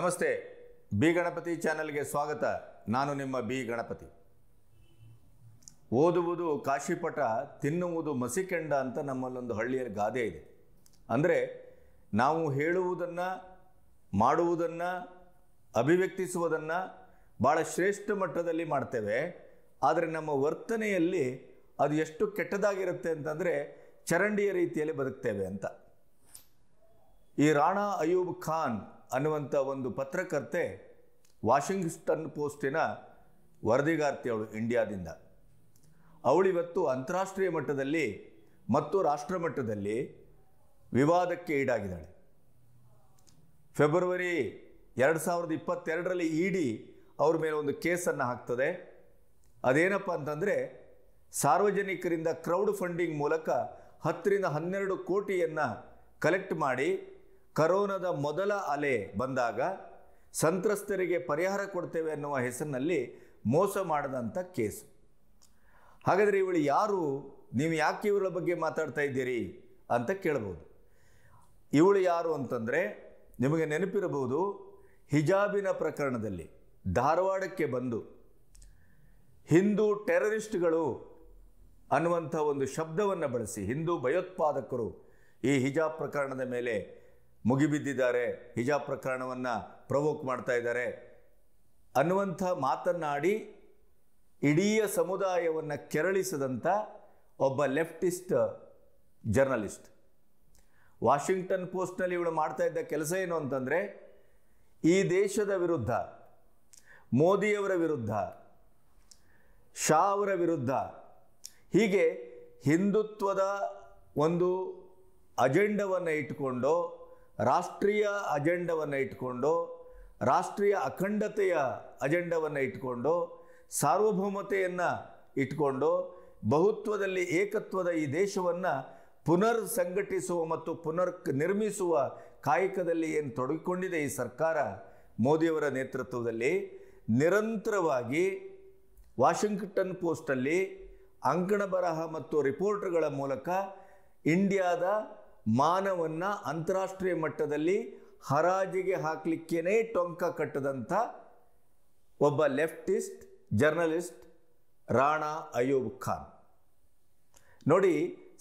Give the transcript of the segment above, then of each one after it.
ನಮಸ್ತೆ ಬಿ ಗಣಪತಿ ಚಾನೆಲ್ಗೆ ಸ್ವಾಗತ ನಾನು ನಿಮ್ಮ ಬಿ ಗಣಪತಿ ಓದುವುದು ಕಾಶಿಪಟ ತಿನ್ನುವುದು ಮಸಿಕೆಂಡ ಅಂತ ನಮ್ಮಲ್ಲೊಂದು ಹಳ್ಳಿಯ ಗಾದೆ ಇದೆ ಅಂದರೆ ನಾವು ಹೇಳುವುದನ್ನು ಮಾಡುವುದನ್ನು ಅಭಿವ್ಯಕ್ತಿಸುವುದನ್ನು ಭಾಳ ಶ್ರೇಷ್ಠ ಮಟ್ಟದಲ್ಲಿ ಮಾಡ್ತೇವೆ ಆದರೆ ನಮ್ಮ ವರ್ತನೆಯಲ್ಲಿ ಅದು ಎಷ್ಟು ಕೆಟ್ಟದಾಗಿರುತ್ತೆ ಅಂತಂದರೆ ಚರಂಡಿಯ ರೀತಿಯಲ್ಲಿ ಬದುಕ್ತೇವೆ ಅಂತ ಈ ರಾಣಾ ಅಯೂಬ್ ಖಾನ್ ಅನ್ನುವಂಥ ಒಂದು ಪತ್ರಕರ್ತೆ ವಾಷಿಂಗ್ಟನ್ ಪೋಸ್ಟಿನ ವರದಿಗಾರ್ತಿ ಅವಳು ಇಂಡಿಯಾದಿಂದ ಅವಳಿವತ್ತು ಅಂತಾರಾಷ್ಟ್ರೀಯ ಮಟ್ಟದಲ್ಲಿ ಮತ್ತು ರಾಷ್ಟ್ರ ಮಟ್ಟದಲ್ಲಿ ವಿವಾದಕ್ಕೆ ಈಡಾಗಿದ್ದಾಳೆ ಫೆಬ್ರವರಿ ಎರಡು ಸಾವಿರದ ಇಪ್ಪತ್ತೆರಡರಲ್ಲಿ ಡಿ ಅವ್ರ ಮೇಲೆ ಒಂದು ಕೇಸನ್ನು ಹಾಕ್ತದೆ ಅದೇನಪ್ಪ ಅಂತಂದರೆ ಸಾರ್ವಜನಿಕರಿಂದ ಕ್ರೌಡ್ ಫಂಡಿಂಗ್ ಮೂಲಕ ಹತ್ತರಿಂದ ಹನ್ನೆರಡು ಕೋಟಿಯನ್ನು ಕಲೆಕ್ಟ್ ಮಾಡಿ ಕರೋನಾದ ಮೊದಲ ಅಲೆ ಬಂದಾಗ ಸಂತ್ರಸ್ತರಿಗೆ ಪರಿಹಾರ ಕೊಡ್ತೇವೆ ಅನ್ನುವ ಹೆಸರಿನಲ್ಲಿ ಮೋಸ ಮಾಡದಂಥ ಕೇಸು ಹಾಗಾದರೆ ಇವಳು ಯಾರು ನೀವು ಯಾಕೆ ಇವಳ ಬಗ್ಗೆ ಮಾತಾಡ್ತಾ ಇದ್ದೀರಿ ಅಂತ ಕೇಳ್ಬೋದು ಇವಳು ಯಾರು ಅಂತಂದರೆ ನಿಮಗೆ ನೆನಪಿರಬಹುದು ಹಿಜಾಬಿನ ಪ್ರಕರಣದಲ್ಲಿ ಧಾರವಾಡಕ್ಕೆ ಬಂದು ಹಿಂದೂ ಟೆರರಿಸ್ಟ್ಗಳು ಅನ್ನುವಂಥ ಒಂದು ಶಬ್ದವನ್ನು ಬಳಸಿ ಹಿಂದೂ ಭಯೋತ್ಪಾದಕರು ಈ ಹಿಜಾಬ್ ಪ್ರಕರಣದ ಮೇಲೆ ಮುಗಿಬಿದ್ದಿದ್ದಾರೆ ಹಿಜಾಬ್ ಪ್ರಕರಣವನ್ನು ಪ್ರವೋಕ್ ಮಾಡ್ತಾ ಇದ್ದಾರೆ ಅನ್ನುವಂಥ ಮಾತನ್ನಾಡಿ ಇಡೀ ಸಮುದಾಯವನ್ನು ಕೆರಳಿಸದಂಥ ಒಬ್ಬ ಲೆಫ್ಟಿಸ್ಟ್ ಜರ್ನಲಿಸ್ಟ್ ವಾಷಿಂಗ್ಟನ್ ಪೋಸ್ಟ್ನಲ್ಲಿ ಇವಳು ಮಾಡ್ತಾ ಇದ್ದ ಕೆಲಸ ಏನು ಅಂತಂದರೆ ಈ ದೇಶದ ವಿರುದ್ಧ ಮೋದಿಯವರ ವಿರುದ್ಧ ಶಾ ಅವರ ವಿರುದ್ಧ ಹೀಗೆ ಹಿಂದುತ್ವದ ಒಂದು ಅಜೆಂಡವನ್ನು ಇಟ್ಟುಕೊಂಡು ರಾಷ್ಟ್ರೀಯ ಅಜೆಂಡವನ್ನು ಇಟ್ಕೊಂಡು ರಾಷ್ಟ್ರೀಯ ಅಖಂಡತೆಯ ಅಜೆಂಡವನ್ನು ಇಟ್ಕೊಂಡು ಸಾರ್ವಭೌಮತೆಯನ್ನು ಇಟ್ಕೊಂಡು ಬಹುತ್ವದಲ್ಲಿ ಏಕತ್ವದ ಈ ದೇಶವನ್ನು ಪುನರ್ ಸಂಘಟಿಸುವ ಮತ್ತು ಪುನರ್ ನಿರ್ಮಿಸುವ ಕಾಯಕದಲ್ಲಿ ಏನು ತೊಡಗಿಕೊಂಡಿದೆ ಈ ಸರ್ಕಾರ ಮೋದಿಯವರ ನೇತೃತ್ವದಲ್ಲಿ ನಿರಂತರವಾಗಿ ವಾಷಿಂಗ್ಟನ್ ಪೋಸ್ಟಲ್ಲಿ ಅಂಕಣ ಬರಹ ಮತ್ತು ರಿಪೋರ್ಟ್ಗಳ ಮೂಲಕ ಇಂಡಿಯಾದ ಮಾನವನ್ನು ಅಂತಾರಾಷ್ಟ್ರೀಯ ಮಟ್ಟದಲ್ಲಿ ಹರಾಜಿಗೆ ಹಾಕಲಿಕ್ಕೇ ಟೊಂಕ ಕಟ್ಟದಂಥ ಒಬ್ಬ ಲೆಫ್ಟಿಸ್ಟ್ ಜರ್ನಲಿಸ್ಟ್ ರಾಣಾ ಅಯೂಬ್ ಖಾನ್ ನೋಡಿ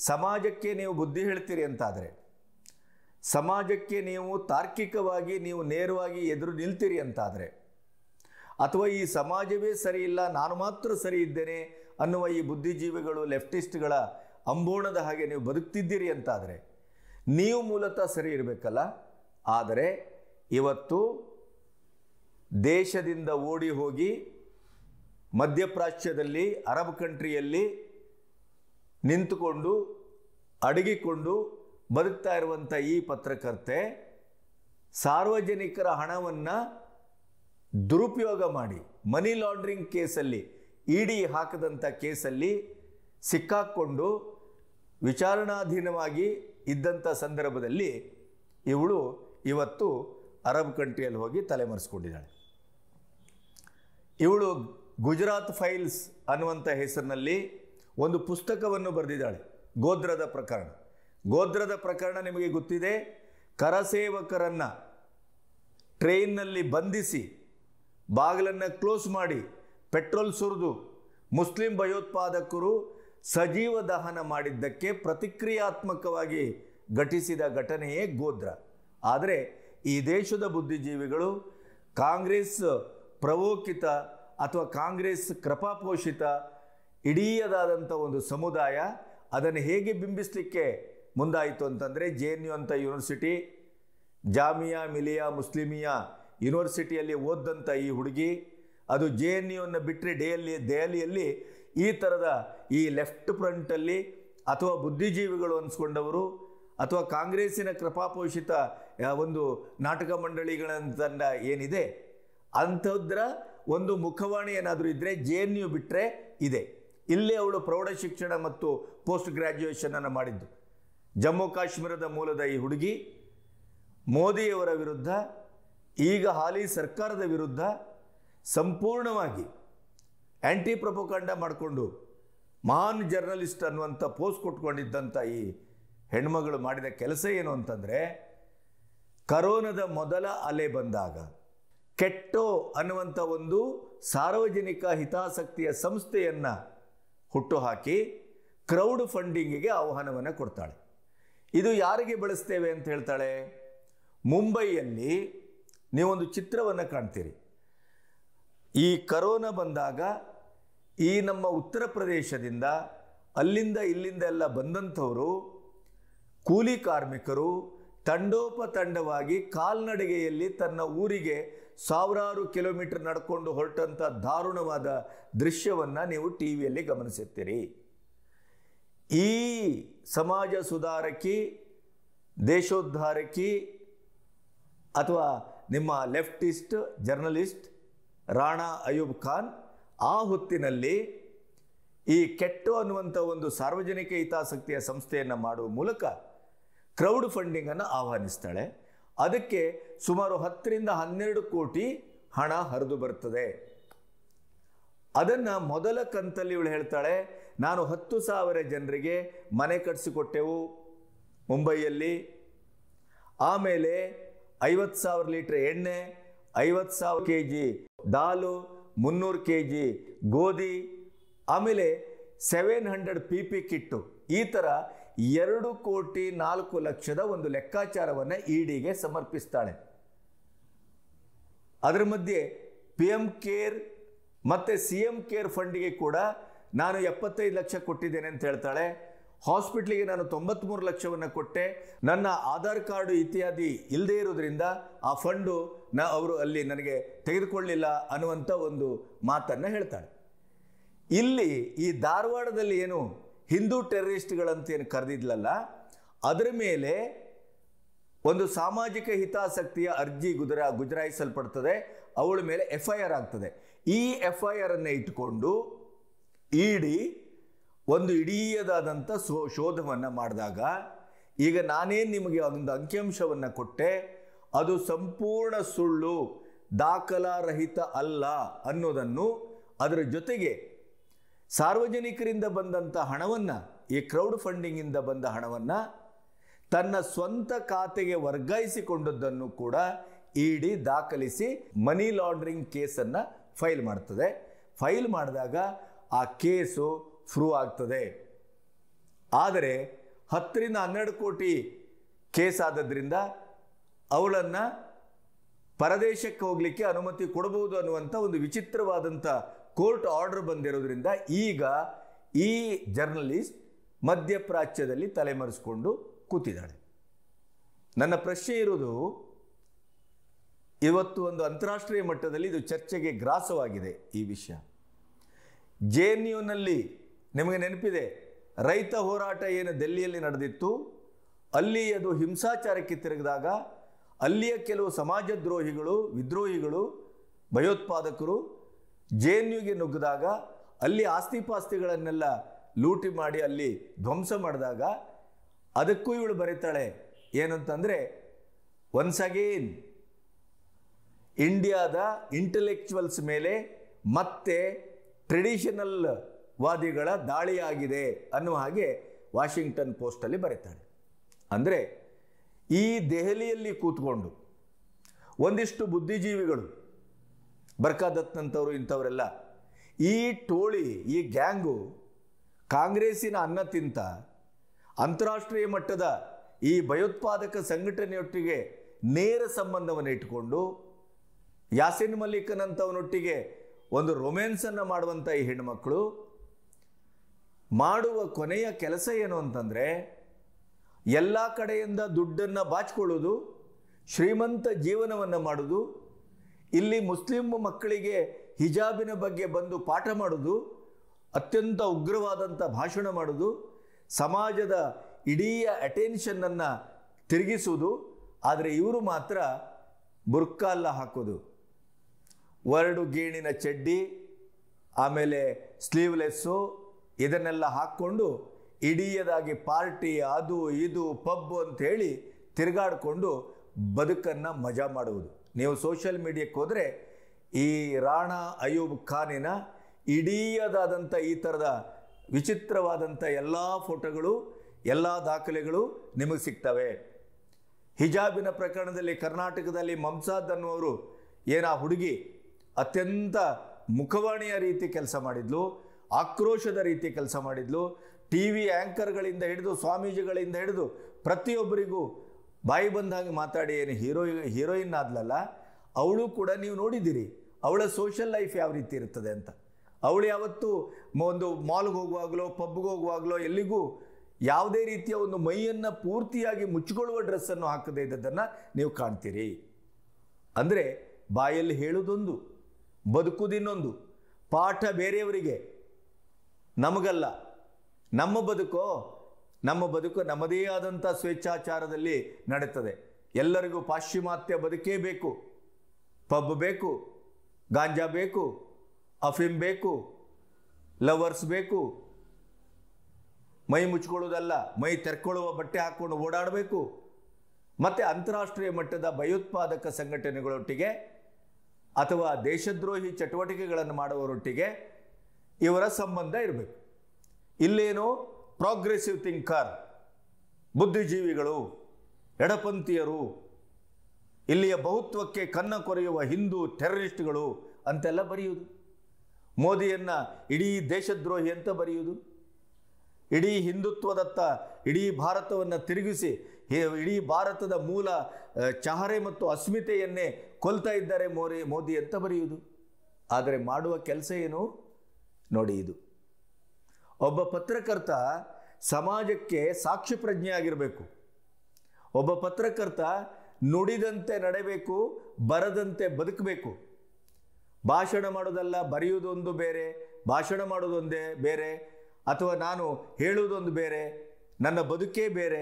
ಸಮಾಜಕ್ಕೆ ನೀವು ಬುದ್ಧಿ ಹೇಳ್ತೀರಿ ಅಂತಾದರೆ ಸಮಾಜಕ್ಕೆ ನೀವು ತಾರ್ಕಿಕವಾಗಿ ನೀವು ನೇರವಾಗಿ ಎದುರು ನಿಲ್ತೀರಿ ಅಂತಾದರೆ ಅಥವಾ ಈ ಸಮಾಜವೇ ಸರಿ ಇಲ್ಲ ನಾನು ಮಾತ್ರ ಸರಿ ಇದ್ದೇನೆ ಅನ್ನುವ ಈ ಬುದ್ಧಿಜೀವಿಗಳು ಲೆಫ್ಟಿಸ್ಟ್ಗಳ ಅಂಬೋಣದ ಹಾಗೆ ನೀವು ಬದುಕ್ತಿದ್ದೀರಿ ಅಂತಾದರೆ ನೀವು ಮೂಲತಃ ಸರಿ ಇರಬೇಕಲ್ಲ ಆದರೆ ಇವತ್ತು ದೇಶದಿಂದ ಓಡಿ ಹೋಗಿ ಮಧ್ಯಪ್ರಾಚ್ಯದಲ್ಲಿ ಅರಬ್ ಕಂಟ್ರಿಯಲ್ಲಿ ನಿಂತುಕೊಂಡು ಅಡಗಿಕೊಂಡು ಬದುಕ್ತಾ ಇರುವಂಥ ಈ ಪತ್ರಕರ್ತೆ ಸಾರ್ವಜನಿಕರ ಹಣವನ್ನು ದುರುಪಯೋಗ ಮಾಡಿ ಮನಿ ಲಾಂಡ್ರಿಂಗ್ ಕೇಸಲ್ಲಿ ಡಿ ಹಾಕದಂಥ ಕೇಸಲ್ಲಿ ಸಿಕ್ಕಾಕ್ಕೊಂಡು ವಿಚಾರಣಾಧೀನವಾಗಿ ಇದ್ದಂಥ ಸಂದರ್ಭದಲ್ಲಿ ಇವಳು ಇವತ್ತು ಅರಬ್ ಕಂಟ್ರಿಯಲ್ಲಿ ಹೋಗಿ ತಲೆಮರೆಸ್ಕೊಂಡಿದ್ದಾಳೆ ಇವಳು ಗುಜರಾತ್ ಫೈಲ್ಸ್ ಅನ್ನುವಂಥ ಹೆಸರಿನಲ್ಲಿ ಒಂದು ಪುಸ್ತಕವನ್ನು ಬರೆದಿದ್ದಾಳೆ ಗೋದ್ರದ ಪ್ರಕರಣ ಗೋದ್ರದ ಪ್ರಕರಣ ನಿಮಗೆ ಗೊತ್ತಿದೆ ಕರಸೇವಕರನ್ನು ಟ್ರೈನ್ನಲ್ಲಿ ಬಂಧಿಸಿ ಬಾಗಿಲನ್ನು ಕ್ಲೋಸ್ ಮಾಡಿ ಪೆಟ್ರೋಲ್ ಸುರಿದು ಮುಸ್ಲಿಂ ಭಯೋತ್ಪಾದಕರು ಸಜೀವ ದಹನ ಮಾಡಿದ್ದಕ್ಕೆ ಪ್ರತಿಕ್ರಿಯಾತ್ಮಕವಾಗಿ ಘಟಿಸಿದ ಘಟನೆಯೇ ಗೋದ್ರ ಆದರೆ ಈ ದೇಶದ ಬುದ್ಧಿಜೀವಿಗಳು ಕಾಂಗ್ರೆಸ್ ಪ್ರವೋಕಿತ ಅಥವಾ ಕಾಂಗ್ರೆಸ್ ಕೃಪಾಪೋಷಿತ ಇಡೀದಾದಂಥ ಒಂದು ಸಮುದಾಯ ಅದನ್ನು ಹೇಗೆ ಬಿಂಬಿಸಲಿಕ್ಕೆ ಮುಂದಾಯಿತು ಅಂತಂದರೆ ಜೆ ಎನ್ ಯು ಅಂತ ಯೂನಿವರ್ಸಿಟಿ ಜಾಮಿಯಾ ಮಿಲಿಯಾ ಮುಸ್ಲಿಮಿಯಾ ಯೂನಿವರ್ಸಿಟಿಯಲ್ಲಿ ಓದ್ದಂಥ ಈ ಹುಡುಗಿ ಅದು ಜೆ ಎನ್ ಯುವನ್ನು ಬಿಟ್ಟರೆ ಡೆಯಲ್ಲಿ ದೆಹಲಿಯಲ್ಲಿ ಈ ಥರದ ಈ ಲೆಫ್ಟ್ ಫ್ರಂಟಲ್ಲಿ ಅಥವಾ ಬುದ್ಧಿಜೀವಿಗಳು ಅನಿಸ್ಕೊಂಡವರು ಅಥವಾ ಕಾಂಗ್ರೆಸ್ಸಿನ ಕೃಪಾಪೋಷಿತ ಒಂದು ನಾಟಕ ಮಂಡಳಿಗಳ ತಂಡ ಏನಿದೆ ಅಂಥದ್ರ ಒಂದು ಮುಖವಾಣಿ ಏನಾದರೂ ಇದ್ದರೆ ಜೆ ಎನ್ ಯು ಬಿಟ್ಟರೆ ಇದೆ ಇಲ್ಲೇ ಅವಳು ಪ್ರೌಢ ಶಿಕ್ಷಣ ಮತ್ತು ಪೋಸ್ಟ್ ಗ್ರ್ಯಾಜುಯೇಷನನ್ನು ಮಾಡಿದ್ದು ಜಮ್ಮು ಕಾಶ್ಮೀರದ ಮೂಲದ ಈ ಹುಡುಗಿ ಮೋದಿಯವರ ವಿರುದ್ಧ ಈಗ ಹಾಲಿ ಸರ್ಕಾರದ ವಿರುದ್ಧ ಸಂಪೂರ್ಣವಾಗಿ ಆ್ಯಂಟಿ ಪ್ರಪೋಕಾಂಡ ಮಾಡಿಕೊಂಡು ಮಾನ್ ಜರ್ನಲಿಸ್ಟ್ ಅನ್ನುವಂಥ ಪೋಸ್ಟ್ ಕೊಟ್ಕೊಂಡಿದ್ದಂಥ ಈ ಹೆಣ್ಮಗಳು ಮಾಡಿದ ಕೆಲಸ ಏನು ಅಂತಂದರೆ ಕರೋನದ ಮೊದಲ ಅಲೆ ಬಂದಾಗ ಕೆಟ್ಟೋ ಅನ್ನುವಂಥ ಒಂದು ಸಾರ್ವಜನಿಕ ಹಿತಾಸಕ್ತಿಯ ಸಂಸ್ಥೆಯನ್ನು ಹುಟ್ಟುಹಾಕಿ ಕ್ರೌಡ್ ಫಂಡಿಂಗಿಗೆ ಆಹ್ವಾನವನ್ನು ಕೊಡ್ತಾಳೆ ಇದು ಯಾರಿಗೆ ಬಳಸ್ತೇವೆ ಅಂತ ಹೇಳ್ತಾಳೆ ಮುಂಬೈಯಲ್ಲಿ ನೀವೊಂದು ಚಿತ್ರವನ್ನು ಕಾಣ್ತೀರಿ ಈ ಕರೋನಾ ಬಂದಾಗ ಈ ನಮ್ಮ ಉತ್ತರ ಪ್ರದೇಶದಿಂದ ಅಲ್ಲಿಂದ ಇಲ್ಲಿಂದ ಎಲ್ಲ ಬಂದಂಥವರು ಕೂಲಿ ಕಾರ್ಮಿಕರು ತಂಡೋಪತಂಡವಾಗಿ ಕಾಲ್ನಡಿಗೆಯಲ್ಲಿ ತನ್ನ ಊರಿಗೆ ಸಾವಿರಾರು ಕಿಲೋಮೀಟರ್ ನಡ್ಕೊಂಡು ಹೊರಟಂಥ ದಾರುಣವಾದ ದೃಶ್ಯವನ್ನು ನೀವು ಟಿ ವಿಯಲ್ಲಿ ಗಮನಿಸುತ್ತೀರಿ ಈ ಸಮಾಜ ಸುಧಾರಕಿ ದೇಶೋದ್ಧಾರಕಿ ಅಥವಾ ನಿಮ್ಮ ಲೆಫ್ಟಿಸ್ಟ್ ಜರ್ನಲಿಸ್ಟ್ ರಾಣಾ ಅಯೂಬ್ ಖಾನ್ ಆ ಹೊತ್ತಿನಲ್ಲಿ ಈ ಕೆಟ್ಟು ಅನ್ನುವಂಥ ಒಂದು ಸಾರ್ವಜನಿಕ ಹಿತಾಸಕ್ತಿಯ ಸಂಸ್ಥೆಯನ್ನು ಮಾಡುವ ಮೂಲಕ ಕ್ರೌಡ್ ಫಂಡಿಂಗನ್ನು ಆಹ್ವಾನಿಸ್ತಾಳೆ ಅದಕ್ಕೆ ಸುಮಾರು ಹತ್ತರಿಂದ ಹನ್ನೆರಡು ಕೋಟಿ ಹಣ ಹರಿದು ಬರ್ತದೆ ಅದನ್ನು ಮೊದಲ ಕಂತಲ್ಲಿ ಇವಳು ಹೇಳ್ತಾಳೆ ನಾನು ಹತ್ತು ಸಾವಿರ ಜನರಿಗೆ ಮನೆ ಕಟ್ಟಿಸಿಕೊಟ್ಟೆವು ಮುಂಬೈಯಲ್ಲಿ ಆಮೇಲೆ ಐವತ್ತು ಸಾವಿರ ಲೀಟ್ರ್ ಎಣ್ಣೆ ಐವತ್ತು ಸಾವಿರ ಕೆ ಜಿ ದಾಲು ಮುನ್ನೂರು ಕೆ ಜಿ ಗೋಧಿ ಆಮೇಲೆ seven hundred P P kit ಈ ಥರ ಎರಡು ಕೋಟಿ ನಾಲ್ಕು ಲಕ್ಷದ ಒಂದು ಲೆಕ್ಕಾಚಾರವನ್ನು ಡಿಗೆ e ಸಮರ್ಪಿಸ್ತಾಳೆ ಅದರ ಮಧ್ಯೆ ಪಿ ಎಂ ಕೇರ್ ಮತ್ತು ಸಿ ಎಂ ಕೇರ್ ಫಂಡಿಗೆ ಕೂಡ ನಾನು ಎಪ್ಪತ್ತೈದು ಲಕ್ಷ ಕೊಟ್ಟಿದ್ದೇನೆ ಅಂತ ಹೇಳ್ತಾಳೆ ಹಾಸ್ಪಿಟ್ಲಿಗೆ ನಾನು ತೊಂಬತ್ತ್ಮೂರು ಲಕ್ಷವನ್ನು ಕೊಟ್ಟೆ ನನ್ನ ಆಧಾರ್ ಕಾರ್ಡು ಇತ್ಯಾದಿ ಇಲ್ಲದೇ ಇರೋದ್ರಿಂದ ಆ ಫಂಡು ನ ಅವರು ಅಲ್ಲಿ ನನಗೆ ತೆಗೆದುಕೊಳ್ಳಿಲ್ಲ ಅನ್ನುವಂಥ ಒಂದು ಮಾತನ್ನು ಹೇಳ್ತಾಳೆ ಇಲ್ಲಿ ಈ ಧಾರವಾಡದಲ್ಲಿ ಏನು ಹಿಂದೂ ಟೆರರಿಸ್ಟ್ಗಳಂತೇನು ಕರೆದಿದ್ಲಲ್ಲ ಅದರ ಮೇಲೆ ಒಂದು ಸಾಮಾಜಿಕ ಹಿತಾಸಕ್ತಿಯ ಅರ್ಜಿ ಗುಜರಾ ಗುಜರಾಯಿಸಲ್ಪಡ್ತದೆ ಅವಳ ಮೇಲೆ ಎಫ್ ಐ ಆರ್ ಆಗ್ತದೆ ಈ ಎಫ್ ಐ ಆರನ್ನು ಇಟ್ಟುಕೊಂಡು ಇಡಿ ಒಂದು ಇಡೀಯದಾದಂಥ ಸೋ ಶೋಧವನ್ನು ಮಾಡಿದಾಗ ಈಗ ನಾನೇ ನಿಮಗೆ ಒಂದು ಅಂಕಿಅಂಶವನ್ನು ಕೊಟ್ಟೆ ಅದು ಸಂಪೂರ್ಣ ಸುಳ್ಳು ದಾಖಲಾರಹಿತ ಅಲ್ಲ ಅನ್ನೋದನ್ನು ಅದರ ಜೊತೆಗೆ ಸಾರ್ವಜನಿಕರಿಂದ ಬಂದಂಥ ಹಣವನ್ನು ಈ ಕ್ರೌಡ್ ಫಂಡಿಂಗಿಂದ ಬಂದ ಹಣವನ್ನು ತನ್ನ ಸ್ವಂತ ಖಾತೆಗೆ ವರ್ಗಾಯಿಸಿಕೊಂಡದ್ದನ್ನು ಕೂಡ ಇಡಿ ದಾಖಲಿಸಿ ಮನಿ ಲಾಂಡ್ರಿಂಗ್ ಕೇಸನ್ನು ಫೈಲ್ ಮಾಡ್ತದೆ ಫೈಲ್ ಮಾಡಿದಾಗ ಆ ಕೇಸು ಫ್ರೂ ಆಗ್ತದೆ ಆದರೆ ಹತ್ತರಿಂದ ಹನ್ನೆರಡು ಕೋಟಿ ಕೇಸ್ ಆದದ್ರಿಂದ ಅವಳನ್ನು ಪರದೇಶಕ್ಕೆ ಹೋಗಲಿಕ್ಕೆ ಅನುಮತಿ ಕೊಡಬಹುದು ಅನ್ನುವಂಥ ಒಂದು ವಿಚಿತ್ರವಾದಂಥ ಕೋರ್ಟ್ ಆರ್ಡರ್ ಬಂದಿರೋದ್ರಿಂದ ಈಗ ಈ ಜರ್ನಲಿಸ್ಟ್ ಮಧ್ಯಪ್ರಾಚ್ಯದಲ್ಲಿ ತಲೆಮರೆಸ್ಕೊಂಡು ಕೂತಿದ್ದಾಳೆ ನನ್ನ ಪ್ರಶ್ನೆ ಇರೋದು ಇವತ್ತು ಒಂದು ಅಂತಾರಾಷ್ಟ್ರೀಯ ಮಟ್ಟದಲ್ಲಿ ಇದು ಚರ್ಚೆಗೆ ಗ್ರಾಸವಾಗಿದೆ ಈ ವಿಷಯ ಜೆ ಎನ್ ಯುನಲ್ಲಿ ನಿಮಗೆ ನೆನಪಿದೆ ರೈತ ಹೋರಾಟ ಏನು ದೆಲ್ಲಿಯಲ್ಲಿ ನಡೆದಿತ್ತು ಅಲ್ಲಿ ಅದು ಹಿಂಸಾಚಾರಕ್ಕೆ ತಿರುಗಿದಾಗ ಅಲ್ಲಿಯ ಕೆಲವು ಸಮಾಜ ದ್ರೋಹಿಗಳು ವಿದ್ರೋಹಿಗಳು ಭಯೋತ್ಪಾದಕರು ಜೆ ಎನ್ ಯುಗೆ ನುಗ್ಗಿದಾಗ ಅಲ್ಲಿ ಆಸ್ತಿಪಾಸ್ತಿಗಳನ್ನೆಲ್ಲ ಲೂಟಿ ಮಾಡಿ ಅಲ್ಲಿ ಧ್ವಂಸ ಮಾಡಿದಾಗ ಅದಕ್ಕೂ ಇವಳು ಬರೀತಾಳೆ ಏನಂತಂದರೆ ಒನ್ಸ್ ಅಗೇನ್ ಇಂಡಿಯಾದ ಇಂಟಲೆಕ್ಚುವಲ್ಸ್ ಮೇಲೆ ಮತ್ತೆ ಟ್ರೆಡಿಷನಲ್ ವಾದಿಗಳ ದಾಳಿಯಾಗಿದೆ ಅನ್ನುವ ಹಾಗೆ ವಾಷಿಂಗ್ಟನ್ ಪೋಸ್ಟಲ್ಲಿ ಬರೀತಾರೆ ಅಂದರೆ ಈ ದೆಹಲಿಯಲ್ಲಿ ಕೂತ್ಕೊಂಡು ಒಂದಿಷ್ಟು ಬುದ್ಧಿಜೀವಿಗಳು ಬರ್ಕಾದತ್ನಂಥವ್ರು ಇಂಥವರೆಲ್ಲ ಈ ಟೋಳಿ ಈ ಗ್ಯಾಂಗು ಕಾಂಗ್ರೆಸ್ಸಿನ ಅನ್ನ ತಿಂತ ಅಂತಾರಾಷ್ಟ್ರೀಯ ಮಟ್ಟದ ಈ ಭಯೋತ್ಪಾದಕ ಸಂಘಟನೆಯೊಟ್ಟಿಗೆ ನೇರ ಸಂಬಂಧವನ್ನು ಇಟ್ಟುಕೊಂಡು ಯಾಸಿನ್ ಮಲ್ಲಿಕನಂಥವನೊಟ್ಟಿಗೆ ಒಂದು ರೊಮ್ಯಾನ್ಸನ್ನು ಮಾಡುವಂಥ ಈ ಹೆಣ್ಣುಮಕ್ಕಳು ಮಾಡುವ ಕೊನೆಯ ಕೆಲಸ ಏನು ಅಂತಂದರೆ ಎಲ್ಲ ಕಡೆಯಿಂದ ದುಡ್ಡನ್ನು ಬಾಚಿಕೊಳ್ಳೋದು ಶ್ರೀಮಂತ ಜೀವನವನ್ನು ಮಾಡೋದು ಇಲ್ಲಿ ಮುಸ್ಲಿಂ ಮಕ್ಕಳಿಗೆ ಹಿಜಾಬಿನ ಬಗ್ಗೆ ಬಂದು ಪಾಠ ಮಾಡೋದು ಅತ್ಯಂತ ಉಗ್ರವಾದಂಥ ಭಾಷಣ ಮಾಡೋದು ಸಮಾಜದ ಇಡೀ ಅಟೆನ್ಷನ್ನನ್ನು ತಿರುಗಿಸುವುದು ಆದರೆ ಇವರು ಮಾತ್ರ ಬುರ್ಕಾಲ್ಲ ಹಾಕೋದು ವರಡು ಗೇಣಿನ ಚಡ್ಡಿ ಆಮೇಲೆ ಸ್ಲೀವ್ಲೆಸ್ಸು ಇದನ್ನೆಲ್ಲ ಹಾಕ್ಕೊಂಡು ಇಡೀಯದಾಗಿ ಪಾರ್ಟಿ ಅದು ಇದು ಪಬ್ ಅಂತ ಹೇಳಿ ತಿರುಗಾಡಿಕೊಂಡು ಬದುಕನ್ನು ಮಜಾ ಮಾಡುವುದು ನೀವು ಸೋಷಿಯಲ್ ಮೀಡಿಯಾಕ್ಕೆ ಹೋದರೆ ಈ ರಾಣಾ ಅಯೂಬ್ ಖಾನಿನ ಇಡೀಯದಾದಂಥ ಈ ಥರದ ವಿಚಿತ್ರವಾದಂಥ ಎಲ್ಲ ಫೋಟೋಗಳು ಎಲ್ಲ ದಾಖಲೆಗಳು ನಿಮಗೆ ಸಿಗ್ತವೆ ಹಿಜಾಬಿನ ಪ್ರಕರಣದಲ್ಲಿ ಕರ್ನಾಟಕದಲ್ಲಿ ಮಮ್ಸಾದ್ ಅನ್ನುವರು ಏನು ಆ ಹುಡುಗಿ ಅತ್ಯಂತ ಮುಖವಾಣಿಯ ರೀತಿ ಕೆಲಸ ಮಾಡಿದ್ಲು ಆಕ್ರೋಶದ ರೀತಿ ಕೆಲಸ ಮಾಡಿದ್ಲು ಟಿ ವಿ ಆ್ಯಂಕರ್ಗಳಿಂದ ಹಿಡಿದು ಸ್ವಾಮೀಜಿಗಳಿಂದ ಹಿಡಿದು ಪ್ರತಿಯೊಬ್ಬರಿಗೂ ಬಾಯಿ ಬಂದ ಹಾಗೆ ಮಾತಾಡಿ ಏನು ಹೀರೋ ಹೀರೋಯಿನ್ ಆದ್ಲಲ್ಲ ಅವಳು ಕೂಡ ನೀವು ನೋಡಿದ್ದೀರಿ ಅವಳ ಸೋಷಿಯಲ್ ಲೈಫ್ ಯಾವ ರೀತಿ ಇರ್ತದೆ ಅಂತ ಅವಳು ಯಾವತ್ತು ಒಂದು ಮಾಲ್ಗೆ ಹೋಗುವಾಗಲೋ ಪಬ್ಗೆ ಹೋಗುವಾಗಲೋ ಎಲ್ಲಿಗೂ ಯಾವುದೇ ರೀತಿಯ ಒಂದು ಮೈಯನ್ನು ಪೂರ್ತಿಯಾಗಿ ಮುಚ್ಚಿಕೊಳ್ಳುವ ಡ್ರೆಸ್ಸನ್ನು ಹಾಕದೇ ಇದ್ದದ್ದನ್ನು ನೀವು ಕಾಣ್ತೀರಿ ಅಂದರೆ ಬಾಯಲ್ಲಿ ಹೇಳುವುದೊಂದು ಬದುಕುದಿನ್ನೊಂದು ಪಾಠ ಬೇರೆಯವರಿಗೆ ನಮಗಲ್ಲ ನಮ್ಮ ಬದುಕು ನಮ್ಮ ಬದುಕು ನಮ್ಮದೇ ಆದಂಥ ಸ್ವೇಚ್ಛಾಚಾರದಲ್ಲಿ ನಡೀತದೆ ಎಲ್ಲರಿಗೂ ಪಾಶ್ಚಿಮಾತ್ಯ ಬದುಕೇ ಬೇಕು ಪಬ್ ಬೇಕು ಗಾಂಜಾ ಬೇಕು ಅಫೀಮ್ ಬೇಕು ಲವರ್ಸ್ ಬೇಕು ಮೈ ಮುಚ್ಕೊಳ್ಳೋದಲ್ಲ ಮೈ ತೆರ್ಕೊಳ್ಳುವ ಬಟ್ಟೆ ಹಾಕ್ಕೊಂಡು ಓಡಾಡಬೇಕು ಮತ್ತು ಅಂತಾರಾಷ್ಟ್ರೀಯ ಮಟ್ಟದ ಭಯೋತ್ಪಾದಕ ಸಂಘಟನೆಗಳೊಟ್ಟಿಗೆ ಅಥವಾ ದೇಶದ್ರೋಹಿ ಚಟುವಟಿಕೆಗಳನ್ನು ಮಾಡುವರೊಟ್ಟಿಗೆ ಇವರ ಸಂಬಂಧ ಇರಬೇಕು ಇಲ್ಲೇನು ಪ್ರೋಗ್ರೆಸಿವ್ ಥಿಂಕರ್ ಬುದ್ಧಿಜೀವಿಗಳು ಎಡಪಂಥೀಯರು ಇಲ್ಲಿಯ ಬಹುತ್ವಕ್ಕೆ ಕನ್ನ ಕೊರೆಯುವ ಹಿಂದೂ ಟೆರರಿಸ್ಟ್ಗಳು ಅಂತೆಲ್ಲ ಬರೆಯುವುದು ಮೋದಿಯನ್ನು ಇಡೀ ದೇಶದ್ರೋಹಿ ಅಂತ ಬರೆಯುವುದು ಇಡೀ ಹಿಂದುತ್ವದತ್ತ ಇಡೀ ಭಾರತವನ್ನು ತಿರುಗಿಸಿ ಇಡೀ ಭಾರತದ ಮೂಲ ಚಹರೆ ಮತ್ತು ಅಸ್ಮಿತೆಯನ್ನೇ ಕೊಲ್ತಾ ಇದ್ದಾರೆ ಮೋರಿ ಮೋದಿ ಅಂತ ಬರೆಯುವುದು ಆದರೆ ಮಾಡುವ ಕೆಲಸ ಏನು ನೋಡಿ ಇದು ಒಬ್ಬ ಪತ್ರಕರ್ತ ಸಮಾಜಕ್ಕೆ ಸಾಕ್ಷಿ ಪ್ರಜ್ಞೆ ಆಗಿರಬೇಕು ಒಬ್ಬ ಪತ್ರಕರ್ತ ನುಡಿದಂತೆ ನಡೆಯಬೇಕು ಬರದಂತೆ ಬದುಕಬೇಕು ಭಾಷಣ ಮಾಡೋದಲ್ಲ ಬರೆಯುವುದೊಂದು ಬೇರೆ ಭಾಷಣ ಮಾಡೋದೊಂದೇ ಬೇರೆ ಅಥವಾ ನಾನು ಹೇಳುವುದೊಂದು ಬೇರೆ ನನ್ನ ಬದುಕೇ ಬೇರೆ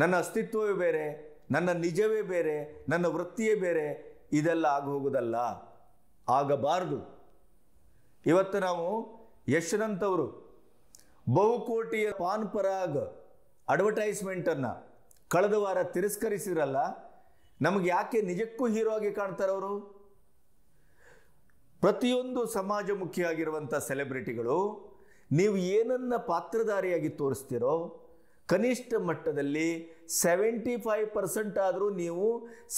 ನನ್ನ ಅಸ್ತಿತ್ವವೇ ಬೇರೆ ನನ್ನ ನಿಜವೇ ಬೇರೆ ನನ್ನ ವೃತ್ತಿಯೇ ಬೇರೆ ಇದೆಲ್ಲ ಆಗೋಗುವುದಲ್ಲ ಆಗಬಾರದು ಇವತ್ತು ನಾವು ಅವರು ಬಹುಕೋಟಿಯ ಪಾನ್ ಪರಾಗ್ ಅಡ್ವರ್ಟೈಸ್ಮೆಂಟನ್ನು ಕಳೆದ ವಾರ ತಿರಸ್ಕರಿಸಿದ್ರಲ್ಲ ನಮಗೆ ಯಾಕೆ ನಿಜಕ್ಕೂ ಹೀರೋ ಆಗಿ ಕಾಣ್ತಾರೆ ಅವರು ಪ್ರತಿಯೊಂದು ಸಮಾಜಮುಖಿಯಾಗಿರುವಂಥ ಸೆಲೆಬ್ರಿಟಿಗಳು ನೀವು ಏನನ್ನು ಪಾತ್ರಧಾರಿಯಾಗಿ ತೋರಿಸ್ತೀರೋ ಕನಿಷ್ಠ ಮಟ್ಟದಲ್ಲಿ ಸೆವೆಂಟಿ ಫೈವ್ ಪರ್ಸೆಂಟ್ ಆದರೂ ನೀವು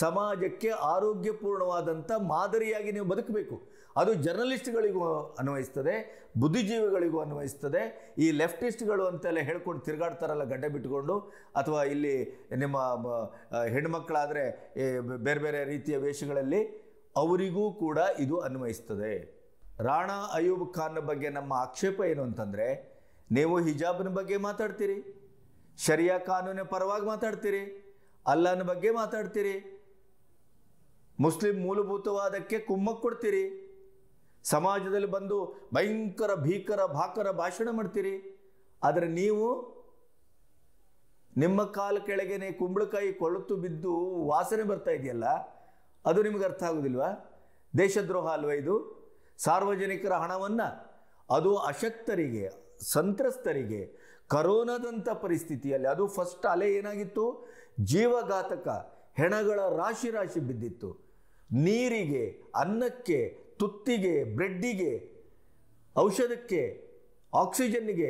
ಸಮಾಜಕ್ಕೆ ಆರೋಗ್ಯಪೂರ್ಣವಾದಂಥ ಮಾದರಿಯಾಗಿ ನೀವು ಬದುಕಬೇಕು ಅದು ಜರ್ನಲಿಸ್ಟ್ಗಳಿಗೂ ಅನ್ವಯಿಸ್ತದೆ ಬುದ್ಧಿಜೀವಿಗಳಿಗೂ ಅನ್ವಯಿಸ್ತದೆ ಈ ಲೆಫ್ಟಿಸ್ಟ್ಗಳು ಅಂತೆಲ್ಲ ಹೇಳ್ಕೊಂಡು ತಿರುಗಾಡ್ತಾರಲ್ಲ ಗಡ್ಡೆ ಬಿಟ್ಕೊಂಡು ಅಥವಾ ಇಲ್ಲಿ ನಿಮ್ಮ ಹೆಣ್ಮಕ್ಕಳಾದರೆ ಬೇರೆ ಬೇರೆ ರೀತಿಯ ವೇಷಗಳಲ್ಲಿ ಅವರಿಗೂ ಕೂಡ ಇದು ಅನ್ವಯಿಸ್ತದೆ ರಾಣಾ ಅಯೂಬ್ ಖಾನ್ ಬಗ್ಗೆ ನಮ್ಮ ಆಕ್ಷೇಪ ಏನು ಅಂತಂದರೆ ನೀವು ಹಿಜಾಬ್ನ ಬಗ್ಗೆ ಮಾತಾಡ್ತೀರಿ ಶರಿಯಾ ಕಾನೂನಿನ ಪರವಾಗಿ ಮಾತಾಡ್ತೀರಿ ಅಲ್ಲನ ಬಗ್ಗೆ ಮಾತಾಡ್ತೀರಿ ಮುಸ್ಲಿಂ ಮೂಲಭೂತವಾದಕ್ಕೆ ಕುಮ್ಮಕ್ಕೊಡ್ತೀರಿ ಕೊಡ್ತೀರಿ ಸಮಾಜದಲ್ಲಿ ಬಂದು ಭಯಂಕರ ಭೀಕರ ಭಾಕರ ಭಾಷಣ ಮಾಡ್ತೀರಿ ಆದರೆ ನೀವು ನಿಮ್ಮ ಕಾಲ ಕೆಳಗೆನೆ ಕುಂಬಳಕಾಯಿ ಕೊಳತು ಬಿದ್ದು ವಾಸನೆ ಬರ್ತಾ ಇದೆಯಲ್ಲ ಅದು ನಿಮಗೆ ಅರ್ಥ ಆಗೋದಿಲ್ವಾ ದೇಶದ್ರೋಹ ಅಲ್ವಾ ಇದು ಸಾರ್ವಜನಿಕರ ಹಣವನ್ನು ಅದು ಅಶಕ್ತರಿಗೆ ಸಂತ್ರಸ್ತರಿಗೆ ಕರೋನಾದಂಥ ಪರಿಸ್ಥಿತಿಯಲ್ಲಿ ಅದು ಫಸ್ಟ್ ಅಲೆ ಏನಾಗಿತ್ತು ಜೀವಘಾತಕ ಹೆಣಗಳ ರಾಶಿ ರಾಶಿ ಬಿದ್ದಿತ್ತು ನೀರಿಗೆ ಅನ್ನಕ್ಕೆ ತುತ್ತಿಗೆ ಬ್ರೆಡ್ಡಿಗೆ ಔಷಧಕ್ಕೆ ಆಕ್ಸಿಜನ್ನಿಗೆ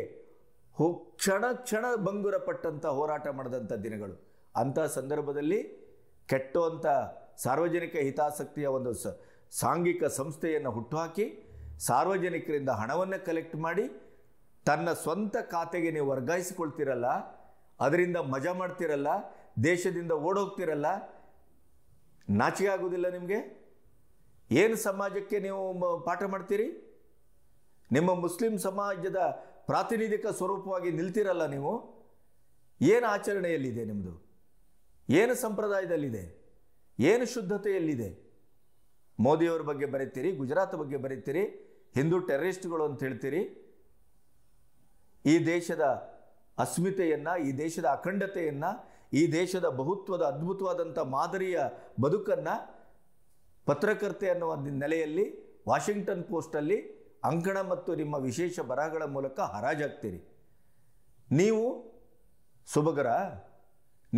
ಹೋ ಕ್ಷಣ ಕ್ಷಣ ಬಂಗುರ ಹೋರಾಟ ಮಾಡಿದಂಥ ದಿನಗಳು ಅಂಥ ಸಂದರ್ಭದಲ್ಲಿ ಕೆಟ್ಟೋಂಥ ಸಾರ್ವಜನಿಕ ಹಿತಾಸಕ್ತಿಯ ಒಂದು ಸ ಸಾಂಘಿಕ ಸಂಸ್ಥೆಯನ್ನು ಹುಟ್ಟುಹಾಕಿ ಸಾರ್ವಜನಿಕರಿಂದ ಹಣವನ್ನು ಕಲೆಕ್ಟ್ ಮಾಡಿ ತನ್ನ ಸ್ವಂತ ಖಾತೆಗೆ ನೀವು ವರ್ಗಾಯಿಸಿಕೊಳ್ತಿರಲ್ಲ ಅದರಿಂದ ಮಜಾ ಮಾಡ್ತಿರಲ್ಲ ದೇಶದಿಂದ ಓಡೋಗ್ತಿರಲ್ಲ ನಾಚಿಕೆ ಆಗೋದಿಲ್ಲ ನಿಮಗೆ ಏನು ಸಮಾಜಕ್ಕೆ ನೀವು ಪಾಠ ಮಾಡ್ತೀರಿ ನಿಮ್ಮ ಮುಸ್ಲಿಂ ಸಮಾಜದ ಪ್ರಾತಿನಿಧಿಕ ಸ್ವರೂಪವಾಗಿ ನಿಲ್ತೀರಲ್ಲ ನೀವು ಏನು ಆಚರಣೆಯಲ್ಲಿದೆ ನಿಮ್ಮದು ಏನು ಸಂಪ್ರದಾಯದಲ್ಲಿದೆ ಏನು ಶುದ್ಧತೆಯಲ್ಲಿದೆ ಮೋದಿಯವ್ರ ಬಗ್ಗೆ ಬರೀತೀರಿ ಗುಜರಾತ್ ಬಗ್ಗೆ ಬರೀತೀರಿ ಹಿಂದೂ ಟೆರರಿಸ್ಟ್ಗಳು ಅಂತ ಹೇಳ್ತೀರಿ ಈ ದೇಶದ ಅಸ್ಮಿತೆಯನ್ನು ಈ ದೇಶದ ಅಖಂಡತೆಯನ್ನು ಈ ದೇಶದ ಬಹುತ್ವದ ಅದ್ಭುತವಾದಂಥ ಮಾದರಿಯ ಬದುಕನ್ನು ಪತ್ರಕರ್ತೆ ಅನ್ನುವ ನೆಲೆಯಲ್ಲಿ ವಾಷಿಂಗ್ಟನ್ ಪೋಸ್ಟಲ್ಲಿ ಅಂಕಣ ಮತ್ತು ನಿಮ್ಮ ವಿಶೇಷ ಬರಹಗಳ ಮೂಲಕ ಹರಾಜಾಗ್ತೀರಿ ನೀವು ಸುಭಗರ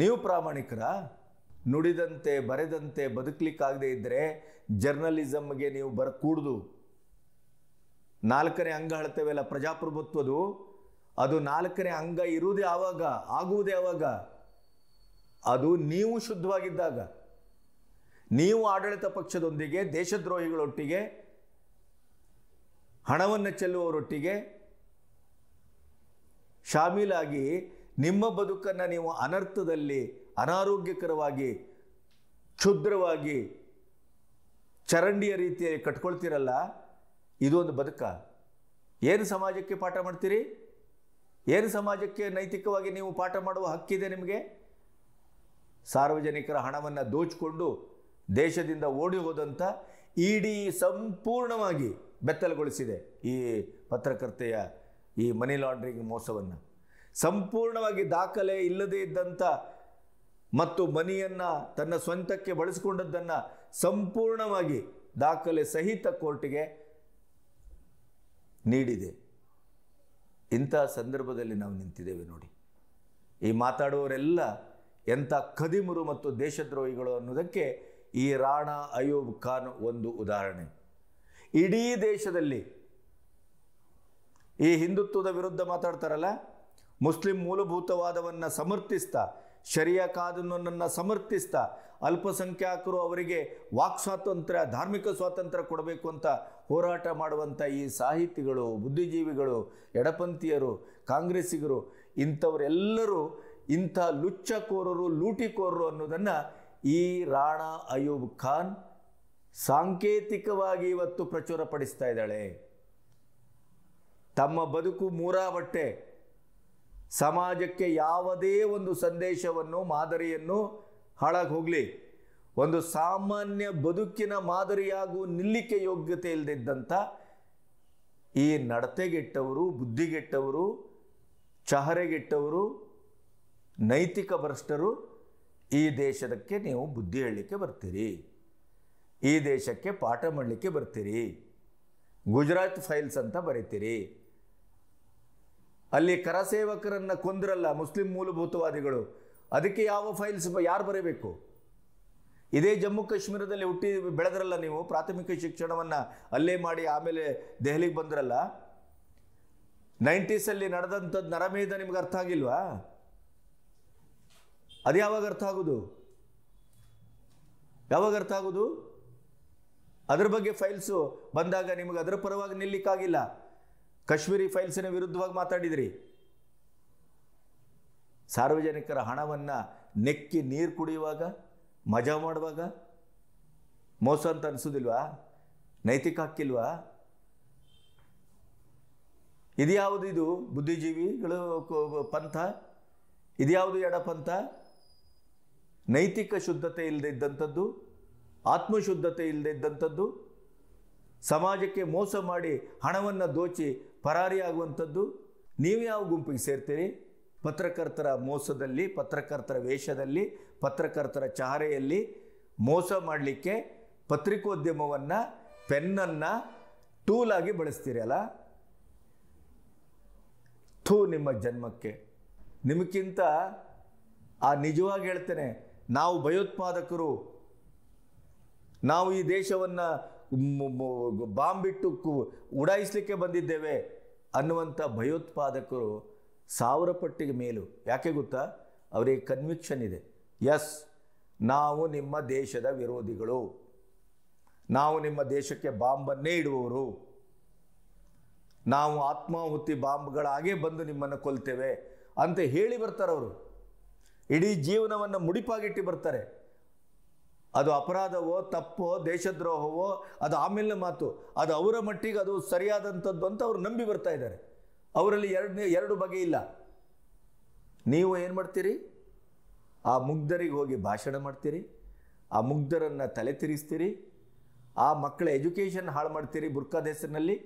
ನೀವು ಪ್ರಾಮಾಣಿಕರ ನುಡಿದಂತೆ ಬರೆದಂತೆ ಬದುಕಲಿಕ್ಕಾಗದೇ ಇದ್ದರೆ ಜರ್ನಲಿಸಮ್ಗೆ ನೀವು ಬರಕೂಡ್ದು ನಾಲ್ಕನೇ ಅಂಗ ಹೇಳ್ತೇವೆಲ್ಲ ಪ್ರಜಾಪ್ರಭುತ್ವದು ಅದು ನಾಲ್ಕನೇ ಅಂಗ ಇರುವುದೇ ಆವಾಗ ಆಗುವುದೇ ಆವಾಗ ಅದು ನೀವು ಶುದ್ಧವಾಗಿದ್ದಾಗ ನೀವು ಆಡಳಿತ ಪಕ್ಷದೊಂದಿಗೆ ದೇಶದ್ರೋಹಿಗಳೊಟ್ಟಿಗೆ ಹಣವನ್ನು ಚೆಲ್ಲುವವರೊಟ್ಟಿಗೆ ಶಾಮೀಲಾಗಿ ನಿಮ್ಮ ಬದುಕನ್ನು ನೀವು ಅನರ್ಥದಲ್ಲಿ ಅನಾರೋಗ್ಯಕರವಾಗಿ ಕ್ಷುದ್ರವಾಗಿ ಚರಂಡಿಯ ರೀತಿಯಲ್ಲಿ ಕಟ್ಕೊಳ್ತೀರಲ್ಲ ಇದು ಒಂದು ಬದುಕ ಏನು ಸಮಾಜಕ್ಕೆ ಪಾಠ ಮಾಡ್ತೀರಿ ಏನು ಸಮಾಜಕ್ಕೆ ನೈತಿಕವಾಗಿ ನೀವು ಪಾಠ ಮಾಡುವ ಹಕ್ಕಿದೆ ನಿಮಗೆ ಸಾರ್ವಜನಿಕರ ಹಣವನ್ನು ದೋಚಿಕೊಂಡು ದೇಶದಿಂದ ಓಡಿ ಹೋದಂಥ ಇಡೀ ಸಂಪೂರ್ಣವಾಗಿ ಬೆತ್ತಲಗೊಳಿಸಿದೆ ಈ ಪತ್ರಕರ್ತೆಯ ಈ ಮನಿ ಲಾಂಡ್ರಿಂಗ್ ಮೋಸವನ್ನು ಸಂಪೂರ್ಣವಾಗಿ ದಾಖಲೆ ಇಲ್ಲದೇ ಇದ್ದಂಥ ಮತ್ತು ಮನಿಯನ್ನು ತನ್ನ ಸ್ವಂತಕ್ಕೆ ಬಳಸಿಕೊಂಡದ್ದನ್ನು ಸಂಪೂರ್ಣವಾಗಿ ದಾಖಲೆ ಸಹಿತ ಕೋರ್ಟಿಗೆ ನೀಡಿದೆ ಇಂಥ ಸಂದರ್ಭದಲ್ಲಿ ನಾವು ನಿಂತಿದ್ದೇವೆ ನೋಡಿ ಈ ಮಾತಾಡುವವರೆಲ್ಲ ಎಂಥ ಕದಿಮರು ಮತ್ತು ದೇಶದ್ರೋಹಿಗಳು ಅನ್ನೋದಕ್ಕೆ ಈ ರಾಣಾ ಅಯೂಬ್ ಖಾನ್ ಒಂದು ಉದಾಹರಣೆ ಇಡೀ ದೇಶದಲ್ಲಿ ಈ ಹಿಂದುತ್ವದ ವಿರುದ್ಧ ಮಾತಾಡ್ತಾರಲ್ಲ ಮುಸ್ಲಿಂ ಮೂಲಭೂತವಾದವನ್ನು ಸಮರ್ಥಿಸ್ತಾ ಶರಿಯಾ ಕಾದನನ್ನು ಸಮರ್ಥಿಸ್ತಾ ಅಲ್ಪಸಂಖ್ಯಾತರು ಅವರಿಗೆ ವಾಕ್ ಸ್ವಾತಂತ್ರ್ಯ ಧಾರ್ಮಿಕ ಸ್ವಾತಂತ್ರ್ಯ ಕೊಡಬೇಕು ಅಂತ ಹೋರಾಟ ಮಾಡುವಂಥ ಈ ಸಾಹಿತಿಗಳು ಬುದ್ಧಿಜೀವಿಗಳು ಎಡಪಂಥೀಯರು ಕಾಂಗ್ರೆಸ್ಸಿಗರು ಇಂಥವರೆಲ್ಲರೂ ಇಂಥ ಲುಚ್ಚಕೋರರು ಲೂಟಿಕೋರರು ಅನ್ನೋದನ್ನು ಈ ರಾಣಾ ಅಯೂಬ್ ಖಾನ್ ಸಾಂಕೇತಿಕವಾಗಿ ಇವತ್ತು ಪ್ರಚುರಪಡಿಸ್ತಾ ಇದ್ದಾಳೆ ತಮ್ಮ ಬದುಕು ಮೂರಾವಟ್ಟೆ ಬಟ್ಟೆ ಸಮಾಜಕ್ಕೆ ಯಾವುದೇ ಒಂದು ಸಂದೇಶವನ್ನು ಮಾದರಿಯನ್ನು ಹಾಳಾಗಿ ಹೋಗಲಿ ಒಂದು ಸಾಮಾನ್ಯ ಬದುಕಿನ ಮಾದರಿಯಾಗೂ ನಿಲ್ಲಿಕೆ ಯೋಗ್ಯತೆ ಇಲ್ಲದಿದ್ದಂಥ ಈ ನಡತೆಗೆಟ್ಟವರು ಬುದ್ಧಿಗೆಟ್ಟವರು ಚಹರೆಗೆಟ್ಟವರು ನೈತಿಕ ಭ್ರಷ್ಟರು ಈ ದೇಶದಕ್ಕೆ ನೀವು ಬುದ್ಧಿ ಹೇಳಲಿಕ್ಕೆ ಬರ್ತೀರಿ ಈ ದೇಶಕ್ಕೆ ಪಾಠ ಮಾಡಲಿಕ್ಕೆ ಬರ್ತೀರಿ ಗುಜರಾತ್ ಫೈಲ್ಸ್ ಅಂತ ಬರೀತೀರಿ ಅಲ್ಲಿ ಕರಸೇವಕರನ್ನು ಕೊಂದ್ರಲ್ಲ ಮುಸ್ಲಿಂ ಮೂಲಭೂತವಾದಿಗಳು ಅದಕ್ಕೆ ಯಾವ ಫೈಲ್ಸ್ ಯಾರು ಬರೀಬೇಕು ಇದೇ ಜಮ್ಮು ಕಾಶ್ಮೀರದಲ್ಲಿ ಹುಟ್ಟಿ ಬೆಳೆದ್ರಲ್ಲ ನೀವು ಪ್ರಾಥಮಿಕ ಶಿಕ್ಷಣವನ್ನು ಅಲ್ಲೇ ಮಾಡಿ ಆಮೇಲೆ ದೆಹಲಿಗೆ ಬಂದ್ರಲ್ಲ ನೈಂಟೀಸಲ್ಲಿ ನಡೆದಂಥದ್ದು ನರಮೇಧ ನಿಮ್ಗೆ ಅರ್ಥ ಆಗಿಲ್ವಾ ಅದು ಯಾವಾಗ ಅರ್ಥ ಆಗೋದು ಯಾವಾಗ ಅರ್ಥ ಆಗೋದು ಅದ್ರ ಬಗ್ಗೆ ಫೈಲ್ಸು ಬಂದಾಗ ನಿಮಗೆ ಅದರ ಪರವಾಗಿ ನಿಲ್ಲಿಕ್ಕಾಗಿಲ್ಲ ಕಾಶ್ಮೀರಿ ಫೈಲ್ಸಿನ ವಿರುದ್ಧವಾಗಿ ಮಾತಾಡಿದ್ರಿ ಸಾರ್ವಜನಿಕರ ಹಣವನ್ನು ನೆಕ್ಕಿ ನೀರು ಕುಡಿಯುವಾಗ ಮಜಾ ಮಾಡುವಾಗ ಮೋಸ ಅಂತ ಅನಿಸೋದಿಲ್ವಾ ನೈತಿಕ ಹಾಕಿಲ್ವಾ ಇದು ಇದು ಬುದ್ಧಿಜೀವಿಗಳು ಪಂಥ ಇದ್ಯಾವುದು ಎಡ ಪಂಥ ನೈತಿಕ ಶುದ್ಧತೆ ಇಲ್ಲದೆ ಇದ್ದಂಥದ್ದು ಆತ್ಮಶುದ್ಧತೆ ಇಲ್ಲದೆ ಇದ್ದಂಥದ್ದು ಸಮಾಜಕ್ಕೆ ಮೋಸ ಮಾಡಿ ಹಣವನ್ನು ದೋಚಿ ಪರಾರಿಯಾಗುವಂಥದ್ದು ನೀವು ಯಾವ ಗುಂಪಿಗೆ ಸೇರ್ತೀರಿ ಪತ್ರಕರ್ತರ ಮೋಸದಲ್ಲಿ ಪತ್ರಕರ್ತರ ವೇಷದಲ್ಲಿ ಪತ್ರಕರ್ತರ ಚಹರೆಯಲ್ಲಿ ಮೋಸ ಮಾಡಲಿಕ್ಕೆ ಪತ್ರಿಕೋದ್ಯಮವನ್ನು ಪೆನ್ನನ್ನು ಟೂಲಾಗಿ ಬಳಸ್ತೀರಲ್ಲ ಥೂ ನಿಮ್ಮ ಜನ್ಮಕ್ಕೆ ನಿಮಗಿಂತ ಆ ನಿಜವಾಗಿ ಹೇಳ್ತೇನೆ ನಾವು ಭಯೋತ್ಪಾದಕರು ನಾವು ಈ ದೇಶವನ್ನು ಬಾಂಬಿಟ್ಟು ಉಡಾಯಿಸಲಿಕ್ಕೆ ಬಂದಿದ್ದೇವೆ ಅನ್ನುವಂಥ ಭಯೋತ್ಪಾದಕರು ಸಾವಿರ ಪಟ್ಟಿಗೆ ಮೇಲು ಯಾಕೆ ಗೊತ್ತಾ ಅವರಿಗೆ ಕನ್ವಿಕ್ಷನ್ ಇದೆ ಎಸ್ ನಾವು ನಿಮ್ಮ ದೇಶದ ವಿರೋಧಿಗಳು ನಾವು ನಿಮ್ಮ ದೇಶಕ್ಕೆ ಬಾಂಬನ್ನೇ ಇಡುವವರು ನಾವು ಆತ್ಮಾಹುತಿ ಬಾಂಬ್ಗಳಾಗೇ ಬಂದು ನಿಮ್ಮನ್ನು ಕೊಲ್ತೇವೆ ಅಂತ ಹೇಳಿ ಬರ್ತಾರವರು ಇಡೀ ಜೀವನವನ್ನು ಮುಡಿಪಾಗಿಟ್ಟು ಬರ್ತಾರೆ ಅದು ಅಪರಾಧವೋ ತಪ್ಪೋ ದೇಶದ್ರೋಹವೋ ಅದು ಆಮೇಲೆ ಮಾತು ಅದು ಅವರ ಮಟ್ಟಿಗೆ ಅದು ಸರಿಯಾದಂಥದ್ದು ಅಂತ ಅವರು ನಂಬಿ ಬರ್ತಾ ಇದ್ದಾರೆ ಅವರಲ್ಲಿ ಎರಡನೇ ಎರಡು ಬಗೆ ಇಲ್ಲ ನೀವು ಏನು ಮಾಡ್ತೀರಿ ಆ ಮುಗ್ಧರಿಗೆ ಹೋಗಿ ಭಾಷಣ ಮಾಡ್ತೀರಿ ಆ ಮುಗ್ಧರನ್ನು ತಲೆ ತಿರಿಸ್ತೀರಿ ಆ ಮಕ್ಕಳ ಎಜುಕೇಷನ್ ಹಾಳು ಮಾಡ್ತೀರಿ ಬುರ್ಕಾದ ಹೆಸರಿನಲ್ಲಿ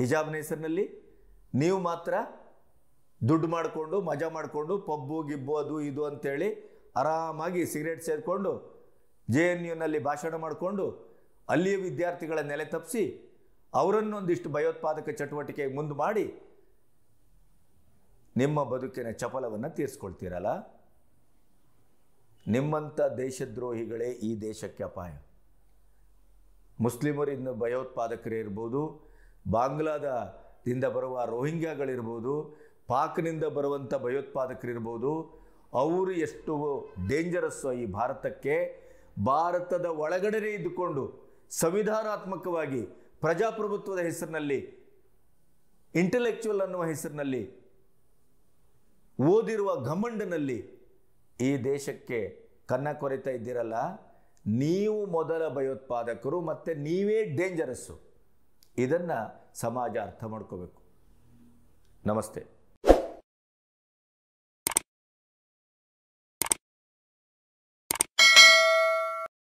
ಹಿಜಾಬ್ನ ಹೆಸರಿನಲ್ಲಿ ನೀವು ಮಾತ್ರ ದುಡ್ಡು ಮಾಡಿಕೊಂಡು ಮಜಾ ಮಾಡಿಕೊಂಡು ಪಬ್ಬು ಗಿಬ್ಬು ಅದು ಇದು ಅಂತೇಳಿ ಆರಾಮಾಗಿ ಸಿಗರೇಟ್ ಸೇರಿಕೊಂಡು ಜೆ ಎನ್ ಯುನಲ್ಲಿ ಭಾಷಣ ಮಾಡಿಕೊಂಡು ಅಲ್ಲಿಯ ವಿದ್ಯಾರ್ಥಿಗಳ ನೆಲೆ ತಪ್ಪಿಸಿ ಅವರನ್ನೊಂದಿಷ್ಟು ಭಯೋತ್ಪಾದಕ ಚಟುವಟಿಕೆ ಮುಂದೆ ಮಾಡಿ ನಿಮ್ಮ ಬದುಕಿನ ಚಪಲವನ್ನು ತೀರಿಸ್ಕೊಳ್ತೀರಲ್ಲ ನಿಮ್ಮಂಥ ದೇಶದ್ರೋಹಿಗಳೇ ಈ ದೇಶಕ್ಕೆ ಅಪಾಯ ಮುಸ್ಲಿಮರಿಂದ ಭಯೋತ್ಪಾದಕರೇ ಇರ್ಬೋದು ಬಾಂಗ್ಲಾದಿಂದ ಬರುವ ರೋಹಿಂಗ್ಯಾಗಳಿರ್ಬೋದು ಪಾಕ್ನಿಂದ ಬರುವಂಥ ಭಯೋತ್ಪಾದಕರಿರ್ಬೋದು ಅವರು ಎಷ್ಟು ಡೇಂಜರಸ್ಸು ಈ ಭಾರತಕ್ಕೆ ಭಾರತದ ಒಳಗಡೆನೇ ಇದ್ದುಕೊಂಡು ಸಂವಿಧಾನಾತ್ಮಕವಾಗಿ ಪ್ರಜಾಪ್ರಭುತ್ವದ ಹೆಸರಿನಲ್ಲಿ ಇಂಟೆಲೆಕ್ಚುವಲ್ ಅನ್ನುವ ಹೆಸರಿನಲ್ಲಿ ಓದಿರುವ ಘಮಂಡನಲ್ಲಿ ಈ ದೇಶಕ್ಕೆ ಕನ್ನ ಕೊರೆತಾ ಇದ್ದೀರಲ್ಲ ನೀವು ಮೊದಲ ಭಯೋತ್ಪಾದಕರು ಮತ್ತು ನೀವೇ ಡೇಂಜರಸ್ಸು ಇದನ್ನು ಸಮಾಜ ಅರ್ಥ ಮಾಡ್ಕೋಬೇಕು ನಮಸ್ತೆ